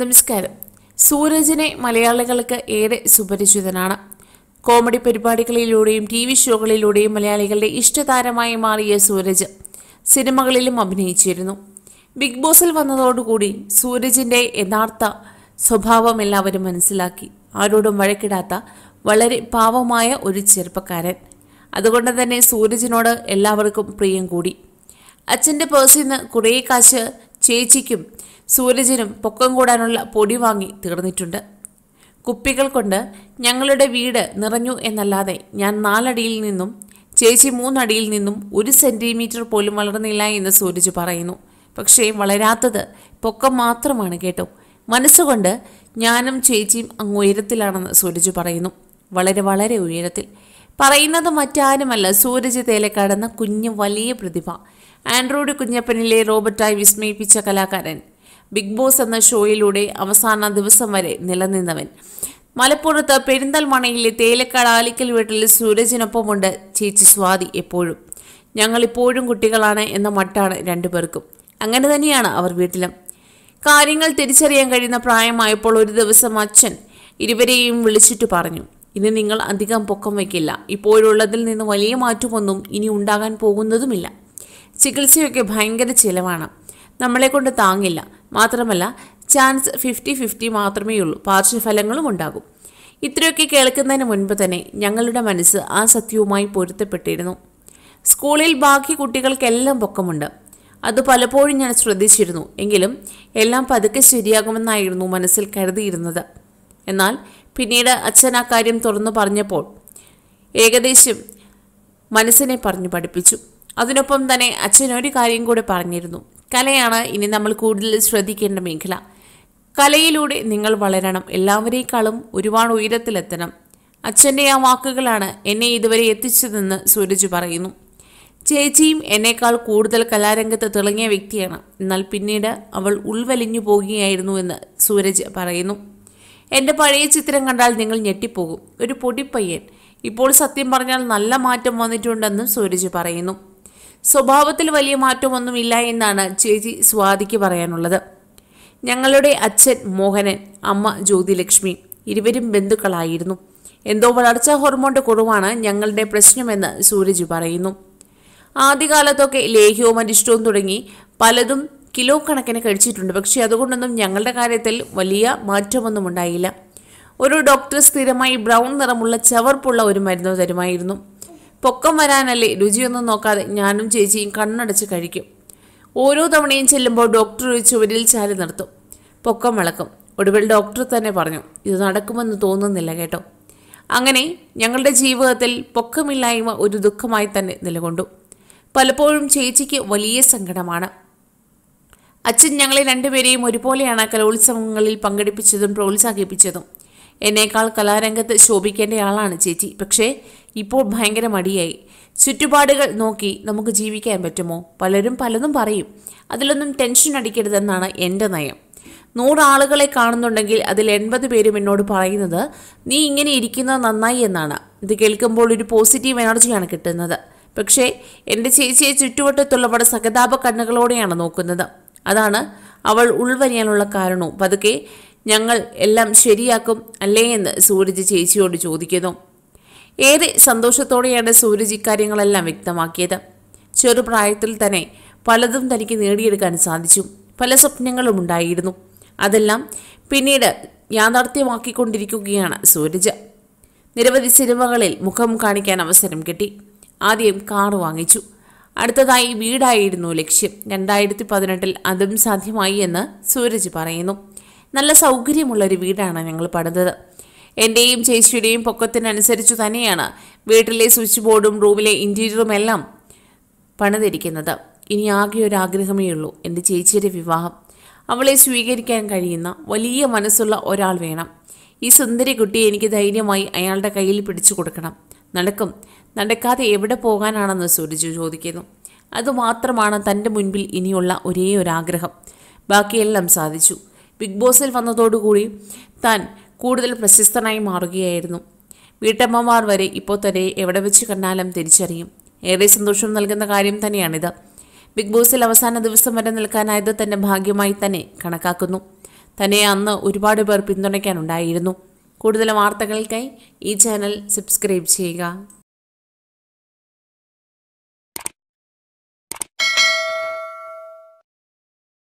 നമസ്കാരം സൂരജിനെ മലയാളികൾക്ക് ഏറെ സുപരിചിതനാണ് കോമഡി പരിപാടികളിലൂടെയും ടി വി ഷോകളിലൂടെയും മലയാളികളുടെ ഇഷ്ടതാരമായി മാറിയ സൂരജ് സിനിമകളിലും അഭിനയിച്ചിരുന്നു ബിഗ് ബോസിൽ വന്നതോടുകൂടി സൂരജിൻ്റെ യഥാർത്ഥ സ്വഭാവം എല്ലാവരും മനസ്സിലാക്കി ആരോടും വഴക്കിടാത്ത വളരെ പാവമായ ഒരു ചെറുപ്പക്കാരൻ അതുകൊണ്ട് തന്നെ സൂരജിനോട് എല്ലാവർക്കും പ്രിയം കൂടി അച്ഛൻ്റെ പേഴ്സിൽ നിന്ന് കുറേ കാശ് ചേച്ചിക്കും സൂരജിനും പൊക്കം കൂടാനുള്ള പൊടി വാങ്ങി തീർന്നിട്ടുണ്ട് കുപ്പികൾ കൊണ്ട് ഞങ്ങളുടെ വീട് നിറഞ്ഞു എന്നല്ലാതെ ഞാൻ നാലടിയിൽ നിന്നും ചേച്ചി മൂന്നടിയിൽ നിന്നും ഒരു സെൻറ്റിമീറ്റർ പോലും വളർന്നില്ല എന്ന് സൂരജ് പറയുന്നു പക്ഷേ വളരാത്തത് പൊക്കം മാത്രമാണ് കേട്ടോ മനസ്സുകൊണ്ട് ഞാനും ചേച്ചിയും അങ്ങ് ഉയരത്തിലാണെന്ന് സൂരജ് പറയുന്നു വളരെ വളരെ ഉയരത്തിൽ പറയുന്നത് മറ്റാരുമല്ല സൂരജ് തേലക്കാടെന്ന കുഞ്ഞു വലിയ പ്രതിഭ ആൻഡ്രോയിഡ് കുഞ്ഞപ്പനിലെ റോബർട്ടായി വിസ്മയിപ്പിച്ച കലാകാരൻ ബിഗ് ബോസ് എന്ന ഷോയിലൂടെ അവസാന ദിവസം വരെ നിലനിന്നവൻ മലപ്പുറത്ത് പെരിന്തൽമണയിലെ തേലക്കാട് ആലിക്കൽ വീട്ടിൽ സൂരജിനൊപ്പമുണ്ട് ചേച്ചി സ്വാതി എപ്പോഴും ഞങ്ങളിപ്പോഴും ഇപ്പോഴും കുട്ടികളാണ് എന്ന മട്ടാണ് രണ്ടുപേർക്കും അങ്ങനെ തന്നെയാണ് അവർ വീട്ടിലും കാര്യങ്ങൾ തിരിച്ചറിയാൻ കഴിയുന്ന പ്രായമായപ്പോൾ ഒരു ദിവസം അച്ഛൻ ഇരുവരെയും വിളിച്ചിട്ട് പറഞ്ഞു ഇനി നിങ്ങൾ അധികം പൊക്കം വയ്ക്കില്ല ഇപ്പോഴുള്ളതിൽ നിന്ന് വലിയ മാറ്റമൊന്നും ഇനി ഉണ്ടാകാൻ പോകുന്നതുമില്ല ചികിത്സയൊക്കെ ഭയങ്കര ചിലവാണ് നമ്മളെ കൊണ്ട് താങ്ങില്ല മാത്രമല്ല ചാൻസ് ഫിഫ്റ്റി ഫിഫ്റ്റി ഉള്ളൂ പാർശ്വഫലങ്ങളും ഉണ്ടാകും ഇത്രയൊക്കെ കേൾക്കുന്നതിന് മുൻപ് തന്നെ ഞങ്ങളുടെ മനസ്സ് ആ സത്യവുമായി പൊരുത്തപ്പെട്ടിരുന്നു സ്കൂളിൽ ബാക്കി കുട്ടികൾക്കെല്ലാം പൊക്കമുണ്ട് അത് പലപ്പോഴും ഞാൻ ശ്രദ്ധിച്ചിരുന്നു എങ്കിലും എല്ലാം പതുക്കെ ശരിയാകുമെന്നായിരുന്നു മനസ്സിൽ കരുതിയിരുന്നത് എന്നാൽ പിന്നീട് അച്ഛൻ ആ കാര്യം തുറന്നു പറഞ്ഞപ്പോൾ ഏകദേശം മനസ്സിനെ പറഞ്ഞു പഠിപ്പിച്ചു അതിനൊപ്പം തന്നെ അച്ഛൻ ഒരു കാര്യം കൂടെ പറഞ്ഞിരുന്നു കലയാണ് ഇനി നമ്മൾ കൂടുതൽ ശ്രദ്ധിക്കേണ്ട മേഖല കലയിലൂടെ നിങ്ങൾ വളരണം എല്ലാവരേക്കാളും ഒരുപാട് ഉയരത്തിലെത്തണം അച്ഛൻ്റെ ആ വാക്കുകളാണ് എന്നെ ഇതുവരെ എത്തിച്ചതെന്ന് സൂരജ് പറയുന്നു ചേച്ചിയും എന്നേക്കാൾ കൂടുതൽ കലാരംഗത്ത് തിളങ്ങിയ വ്യക്തിയാണ് എന്നാൽ പിന്നീട് അവൾ ഉൾവലിഞ്ഞു പോകുകയായിരുന്നു എന്ന് സൂരജ് പറയുന്നു എൻ്റെ പഴയ ചിത്രം കണ്ടാൽ നിങ്ങൾ ഞെട്ടിപ്പോകും ഒരു പൊടിപ്പയ്യൻ ഇപ്പോൾ സത്യം പറഞ്ഞാൽ നല്ല മാറ്റം വന്നിട്ടുണ്ടെന്നും സൂരജ് പറയുന്നു സ്വഭാവത്തിൽ വലിയ മാറ്റമൊന്നുമില്ല എന്നാണ് ചേച്ചി സ്വാതിക്ക് പറയാനുള്ളത് ഞങ്ങളുടെ അച്ഛൻ മോഹനൻ അമ്മ ജ്യോതിലക്ഷ്മി ഇരുവരും ബന്ധുക്കളായിരുന്നു എന്തോ വളർച്ചാ ഹോർമോണിന്റെ കുറവാണ് ഞങ്ങളുടെ പ്രശ്നമെന്ന് സൂരജ് പറയുന്നു ആദ്യകാലത്തൊക്കെ ലേഹ്യവും അരിഷ്ടവും തുടങ്ങി പലതും കിലോ കണക്കിന് കഴിച്ചിട്ടുണ്ട് പക്ഷേ അതുകൊണ്ടൊന്നും ഞങ്ങളുടെ കാര്യത്തിൽ വലിയ മാറ്റമൊന്നും ഉണ്ടായില്ല ഒരു ഡോക്ടർ സ്ഥിരമായി ബ്രൗൺ നിറമുള്ള ചവർപ്പുള്ള ഒരു മരുന്ന് തരുമായിരുന്നു പൊക്കം വരാനല്ലേ രുചിയൊന്നും നോക്കാതെ ഞാനും ചേച്ചിയും കണ്ണടച്ച് കഴിക്കും ഓരോ തവണയും ചെല്ലുമ്പോൾ ഡോക്ടർ ഒരു ചുവരിൽ ചാരി നിർത്തും പൊക്കം വിളക്കും ഒടുവിൽ ഡോക്ടർ തന്നെ പറഞ്ഞു ഇത് നടക്കുമെന്ന് തോന്നുന്നില്ല കേട്ടോ അങ്ങനെ ഞങ്ങളുടെ ജീവിതത്തിൽ പൊക്കമില്ലായ്മ ഒരു ദുഃഖമായി തന്നെ നിലകൊണ്ടു പലപ്പോഴും ചേച്ചിക്ക് വലിയ സങ്കടമാണ് അച്ഛൻ ഞങ്ങളെ രണ്ടുപേരെയും ഒരുപോലെയാണ് കലോത്സവങ്ങളിൽ പങ്കെടുപ്പിച്ചതും പ്രോത്സാഹിപ്പിച്ചതും എന്നേക്കാൾ കലാരംഗത്ത് ശോഭിക്കേണ്ടയാളാണ് ചേച്ചി പക്ഷേ ഇപ്പോൾ ഭയങ്കര മടിയായി ചുറ്റുപാടുകൾ നോക്കി നമുക്ക് ജീവിക്കാൻ പറ്റുമോ പലരും പലതും പറയും അതിലൊന്നും ടെൻഷൻ അടിക്കരുതെന്നാണ് എൻ്റെ നയം നൂറാളുകളെ കാണുന്നുണ്ടെങ്കിൽ അതിൽ എൺപത് പേരും എന്നോട് പറയുന്നത് നീ ഇങ്ങനെ ഇരിക്കുന്നത് നന്നായി എന്നാണ് ഇത് കേൾക്കുമ്പോൾ ഒരു പോസിറ്റീവ് എനർജിയാണ് കിട്ടുന്നത് പക്ഷേ എൻ്റെ ചേച്ചിയെ ചുറ്റുവട്ടത്തുള്ളവർ സഹതാപ കണ്ണുകളോടെയാണ് നോക്കുന്നത് അതാണ് അവൾ ഉൾവരിയാനുള്ള കാരണവും പതുക്കെ ഞങ്ങൾ എല്ലാം ശരിയാക്കും അല്ലേ എന്ന് സൂരജ് ചേച്ചിയോട് ചോദിക്കുന്നു ഏറെ സന്തോഷത്തോടെയാണ് സൂരജ് ഇക്കാര്യങ്ങളെല്ലാം വ്യക്തമാക്കിയത് ചെറുപ്രായത്തിൽ തന്നെ പലതും തനിക്ക് നേടിയെടുക്കാൻ സാധിച്ചു പല സ്വപ്നങ്ങളും ഉണ്ടായിരുന്നു അതെല്ലാം പിന്നീട് യാഥാർത്ഥ്യമാക്കിക്കൊണ്ടിരിക്കുകയാണ് സൂരജ് നിരവധി സിനിമകളിൽ മുഖം കാണിക്കാൻ അവസരം കിട്ടി ആദ്യം കാർ വാങ്ങിച്ചു അടുത്തതായി വീടായിരുന്നു ലക്ഷ്യം രണ്ടായിരത്തി പതിനെട്ടിൽ അതും സാധ്യമായി എന്ന് സൂരജ് പറയുന്നു നല്ല സൗകര്യമുള്ള ഒരു വീടാണ് ഞങ്ങൾ പണിതത് എൻ്റെയും ചേച്ചിയുടെയും പൊക്കത്തിനനുസരിച്ചു തന്നെയാണ് വീട്ടിലെ സ്വിച്ച് ബോർഡും റൂമിലെ ഇൻറ്റീരിയറും എല്ലാം പണിതിരിക്കുന്നത് ഇനി ആകെ ഒരു ആഗ്രഹമേ ഉള്ളൂ എൻ്റെ ചേച്ചിയുടെ വിവാഹം അവളെ സ്വീകരിക്കാൻ കഴിയുന്ന വലിയ മനസ്സുള്ള ഒരാൾ വേണം ഈ സുന്ദരി കുട്ടിയെ എനിക്ക് ധൈര്യമായി അയാളുടെ കയ്യിൽ പിടിച്ചു കൊടുക്കണം നടക്കും നടക്കാതെ എവിടെ പോകാനാണെന്ന് സൂരജ് ചോദിക്കുന്നു അതുമാത്രമാണ് തൻ്റെ മുൻപിൽ ഇനിയുള്ള ഒരേ ഒരാഗ്രഹം ബാക്കിയെല്ലാം സാധിച്ചു ബിഗ് ബോസിൽ വന്നതോടുകൂടി താൻ കൂടുതൽ പ്രശസ്തനായി മാറുകയായിരുന്നു വീട്ടമ്മമാർ വരെ ഇപ്പോൾ തന്നെ എവിടെ വെച്ച് കണ്ടാലും തിരിച്ചറിയും ഏറെ സന്തോഷം നൽകുന്ന കാര്യം തന്നെയാണിത് ബിഗ് ബോസിൽ അവസാന ദിവസം വരെ നിൽക്കാനായത് തന്റെ ഭാഗ്യമായി തന്നെ കണക്കാക്കുന്നു തന്നെ അന്ന് ഒരുപാട് പേർ പിന്തുണയ്ക്കാനുണ്ടായിരുന്നു കൂടുതൽ വാർത്തകൾക്കായി ഈ ചാനൽ സബ്സ്ക്രൈബ് ചെയ്യുക